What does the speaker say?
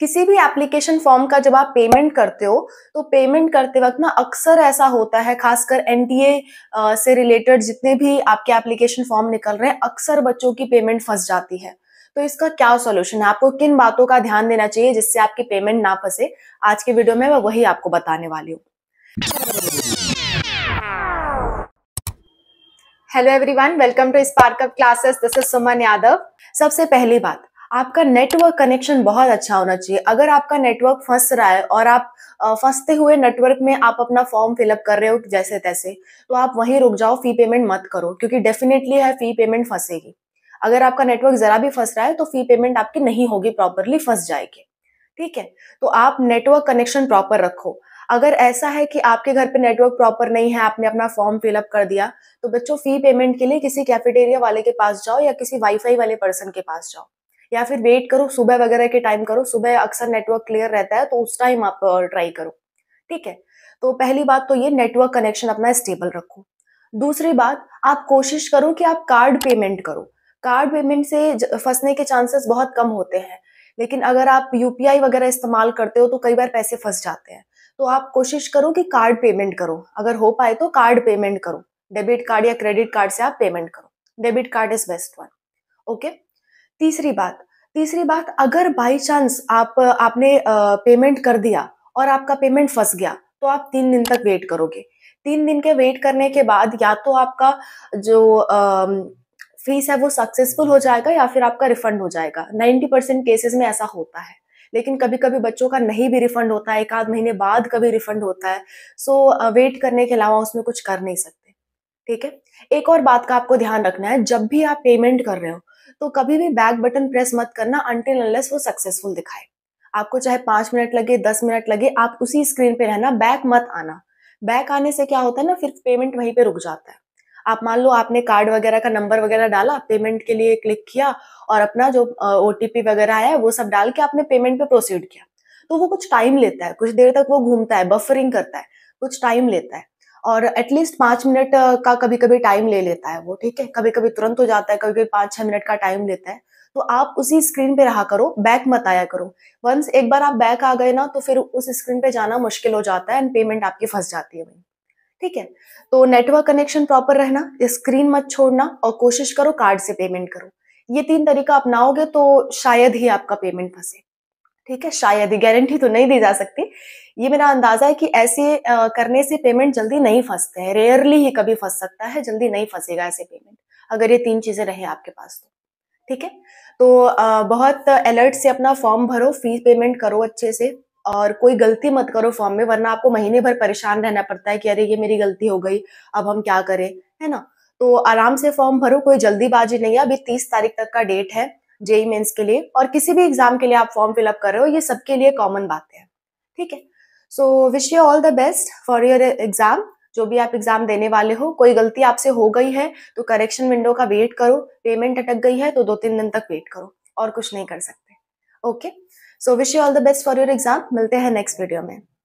किसी भी application form का जब आप पेमेंट करते हो तो पेमेंट करते वक्त ना अक्सर ऐसा होता है खासकर एनटीए से रिलेटेड जितने भी आपके एप्लीकेशन फॉर्म निकल रहे हैं अक्सर बच्चों की पेमेंट फंस जाती है तो इसका क्या सोल्यूशन है आपको किन बातों का ध्यान देना चाहिए जिससे आपकी पेमेंट ना फंसे आज के वीडियो में मैं वही आपको बताने वाली हूँ hello everyone welcome to Sparkup classes this is Suman Yadav सबसे पहली बात आपका नेटवर्क कनेक्शन बहुत अच्छा होना चाहिए अगर आपका नेटवर्क फंस रहा है और आप फंसते हुए नेटवर्क में आप अपना फॉर्म फिलअप कर रहे हो जैसे तैसे तो आप वहीं रुक जाओ फी पेमेंट मत करो क्योंकि डेफिनेटली है फी पेमेंट फंसेगी अगर आपका नेटवर्क ज़रा भी फंस रहा है तो फी पेमेंट आपकी नहीं होगी प्रॉपरली फंस जाएगी ठीक है तो आप नेटवर्क कनेक्शन प्रॉपर रखो अगर ऐसा है कि आपके घर पे नेटवर्क प्रॉपर नहीं है आपने अपना फॉर्म फिलअप कर दिया तो बच्चों फी पेमेंट के लिए किसी कैफेटेरिया वाले के पास जाओ या किसी वाईफाई वाले पर्सन के पास जाओ या फिर वेट करो सुबह वगैरह के टाइम करो सुबह अक्सर नेटवर्क क्लियर रहता है तो उस टाइम आप ट्राई करो ठीक है तो पहली बात तो ये नेटवर्क कनेक्शन अपना स्टेबल रखो दूसरी बात आप कोशिश करो कि आप कार्ड पेमेंट करो कार्ड पेमेंट से फंसने के चांसेस बहुत कम होते हैं लेकिन अगर आप यूपीआई वगैरह इस्तेमाल करते हो तो कई बार पैसे फंस जाते हैं तो आप कोशिश करो कि कार्ड पेमेंट करो अगर हो पाए तो कार्ड पेमेंट करो डेबिट कार्ड या क्रेडिट कार्ड से आप पेमेंट करो debit card is best one okay तीसरी बात तीसरी बात अगर बाई चांस आप आपने पेमेंट कर दिया और आपका पेमेंट फंस गया तो आप तीन दिन तक वेट करोगे तीन दिन के वेट करने के बाद या तो आपका जो फीस है वो सक्सेसफुल हो जाएगा या फिर आपका रिफंड हो जाएगा नाइन्टी परसेंट केसेस में ऐसा होता है लेकिन कभी कभी बच्चों का नहीं भी रिफंड होता है एक आध महीने बाद कभी रिफंड होता है सो वेट करने के अलावा उसमें कुछ कर नहीं सकते ठीक है एक और बात का आपको ध्यान रखना है जब भी आप पेमेंट कर रहे हो तो कभी भी बैक बटन प्रेस मत करना अनटिल अनलेस वो सक्सेसफुल दिखाए आपको चाहे पांच मिनट लगे दस मिनट लगे आप उसी स्क्रीन पे रहना बैक मत आना बैक आने से क्या होता है ना फिर पेमेंट वहीं पे रुक जाता है आप मान लो आपने कार्ड वगैरह का नंबर वगैरह डाला पेमेंट के लिए क्लिक किया और अपना जो ओ वगैरह आया वो सब डाल के आपने पेमेंट पे प्रोसीड किया तो वो कुछ टाइम लेता है कुछ देर तक वो घूमता है बफरिंग करता है कुछ टाइम लेता है और एटलीस्ट पाँच मिनट का कभी कभी टाइम ले लेता है वो ठीक है कभी कभी तुरंत हो जाता है कभी कभी पाँच छः मिनट का टाइम लेता है तो आप उसी स्क्रीन पे रहा करो बैक मत आया करो वंस एक बार आप बैक आ गए ना तो फिर उस स्क्रीन पे जाना मुश्किल हो जाता है एंड पेमेंट आपकी फंस जाती है भाई ठीक है तो नेटवर्क कनेक्शन प्रॉपर रहना स्क्रीन मत छोड़ना और कोशिश करो कार्ड से पेमेंट करो ये तीन तरीका अपनाओगे तो शायद ही आपका पेमेंट फंसे ठीक है शायद ही गारंटी तो नहीं दी जा सकती ये मेरा अंदाजा है कि ऐसे करने से पेमेंट जल्दी नहीं फंसते हैं रेयरली ही कभी फंस सकता है जल्दी नहीं फंसेगा ऐसे पेमेंट अगर ये तीन चीज़ें रहे आपके पास तो ठीक है तो बहुत अलर्ट से अपना फॉर्म भरो फीस पेमेंट करो अच्छे से और कोई गलती मत करो फॉर्म में वरना आपको महीने भर परेशान रहना पड़ता है कि अरे ये मेरी गलती हो गई अब हम क्या करें है ना तो आराम से फॉर्म भरो कोई जल्दीबाजी नहीं है अभी तीस तारीख तक का डेट है जेई मेन्स e e के लिए और किसी भी एग्जाम के लिए आप फॉर्म फिलअप कर रहे हो ये सबके लिए कॉमन बात है ठीक है so wish you all the best for your exam जो भी आप एग्जाम देने वाले हो कोई गलती आपसे हो गई है तो करेक्शन विंडो का वेट करो पेमेंट अटक गई है तो दो तीन दिन तक वेट करो और कुछ नहीं कर सकते okay so wish you all the best for your exam मिलते हैं नेक्स्ट वीडियो में